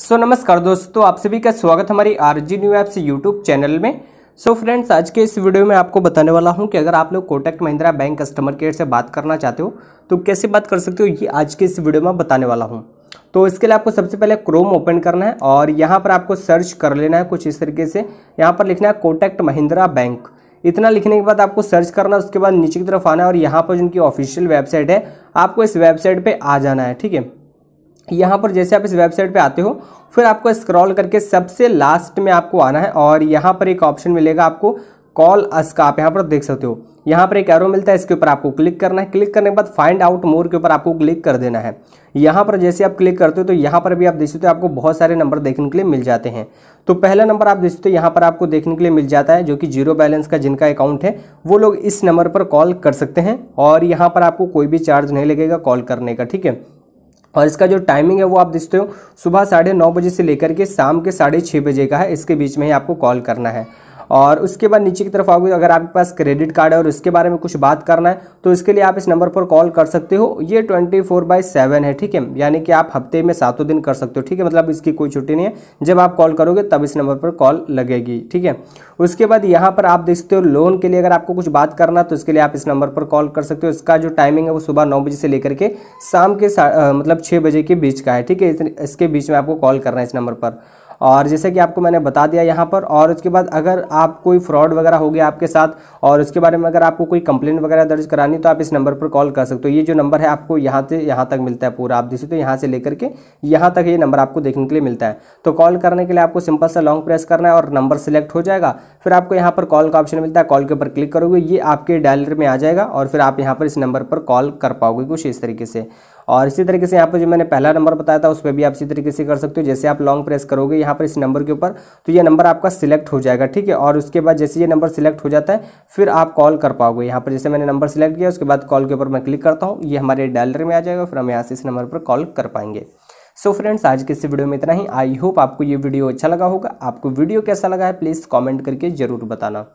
सो so, नमस्कार दोस्तों आप सभी का स्वागत हमारी R G new apps YouTube channel में सो so, फ्रेंड्स आज के इस वीडियो में आपको बताने वाला हूं कि अगर आप लोग Kotak Mahindra bank customer care से बात करना चाहते हो तो कैसे बात कर सकते हो ये आज के इस वीडियो में बताने वाला हूँ तो इसके लिए आपको सबसे पहले क्रोम ओपन करना है और यहाँ पर आपको सर्च कर लेना है कुछ इस तरीके से यहाँ पर लिखना है कोटेक्ट महिंद्रा बैंक इतना लिखने के बाद आपको सर्च करना है उसके बाद नीचे की तरफ आना है और यहाँ पर जिनकी ऑफिशियल वेबसाइट है आपको इस वेबसाइट पर आ जाना है ठीक है यहाँ पर जैसे आप इस वेबसाइट पे आते हो फिर आपको स्क्रॉल करके सबसे लास्ट में आपको आना है और यहाँ पर एक ऑप्शन मिलेगा आपको कॉल अस का आप यहाँ पर देख सकते हो यहाँ पर एक एरो मिलता है इसके ऊपर आपको क्लिक करना है क्लिक करने के बाद फाइंड आउट मोर के ऊपर आपको क्लिक कर देना है यहाँ पर जैसे आप क्लिक करते हो तो यहाँ पर भी आप देख सकते हो आपको बहुत सारे नंबर देखने के लिए मिल जाते हैं तो पहला नंबर आप देख सकते हो यहाँ पर आपको देखने के लिए मिल जाता है जो कि जीरो बैलेंस का जिनका अकाउंट है वो लोग इस नंबर पर कॉल कर सकते हैं और यहाँ पर आपको कोई भी चार्ज नहीं लगेगा कॉल करने का ठीक है और इसका जो टाइमिंग है वो आप देखते हो सुबह साढ़े नौ बजे से लेकर के शाम के साढ़े छः बजे का है इसके बीच में ही आपको कॉल करना है और उसके बाद नीचे की तरफ आओगे अगर आपके पास क्रेडिट कार्ड है और उसके बारे में कुछ बात करना है तो इसके लिए आप इस नंबर पर कॉल कर सकते हो ये ट्वेंटी फोर बाई सेवन है ठीक है यानी कि आप हफ्ते में सातों दिन कर सकते हो ठीक है मतलब इसकी कोई छुट्टी नहीं है जब आप कॉल करोगे तब इस नंबर पर कॉल लगेगी ठीक है उसके बाद यहाँ पर आप देख सकते हो लोन के लिए अगर आपको कुछ बात करना है तो इसके लिए आप इस नंबर पर कॉल कर सकते हो इसका जो टाइमिंग है वो सुबह नौ बजे से लेकर के शाम के मतलब छः बजे के बीच का है ठीक है इसके बीच में आपको कॉल करना है इस नंबर पर और जैसे कि आपको मैंने बता दिया यहाँ पर और उसके बाद अगर आप कोई फ्रॉड वगैरह हो गया आपके साथ और उसके बारे में अगर आपको कोई कंप्लेंट वगैरह दर्ज करानी तो आप इस नंबर पर कॉल कर सकते हो ये जो नंबर है आपको यहाँ से यहाँ तक मिलता है पूरा आप सकते तो यहाँ से लेकर के यहाँ तक ये नंबर आपको देखने के लिए मिलता है तो कॉल करने के लिए आपको सिंपल सा लॉन्ग प्रेस करना है और नंबर सेलेक्ट हो जाएगा फिर आपको यहाँ पर कॉल का ऑप्शन मिलता है कॉल के ऊपर क्लिक करोगे ये आपके डायलर में आ जाएगा और फिर आप यहाँ पर इस नंबर पर कॉल कर पाओगे कुछ इस तरीके से और इसी तरीके से यहाँ पर जो मैंने पहला नंबर बताया था उस पर भी आप इसी तरीके से कर सकते हो जैसे आप लॉन्ग प्रेस करोगे यहाँ पर इस नंबर के ऊपर तो ये नंबर आपका सिलेक्ट हो जाएगा ठीक है और उसके बाद जैसे ये नंबर सिलेक्ट हो जाता है फिर आप कॉल कर पाओगे यहाँ पर जैसे मैंने नंबर सिलेक्ट किया उसके बाद कॉल के ऊपर मैं क्लिक करता हूँ ये हमारे डायलर में आ जाएगा फिर हम यहाँ से इस नंबर पर कॉल कर पाएंगे सो so फ्रेंड्स आज के इस वीडियो में इतना ही आई होप आपको ये वीडियो अच्छा लगा होगा आपको वीडियो कैसा लगा है प्लीज़ कमेंट करके ज़रूर बताना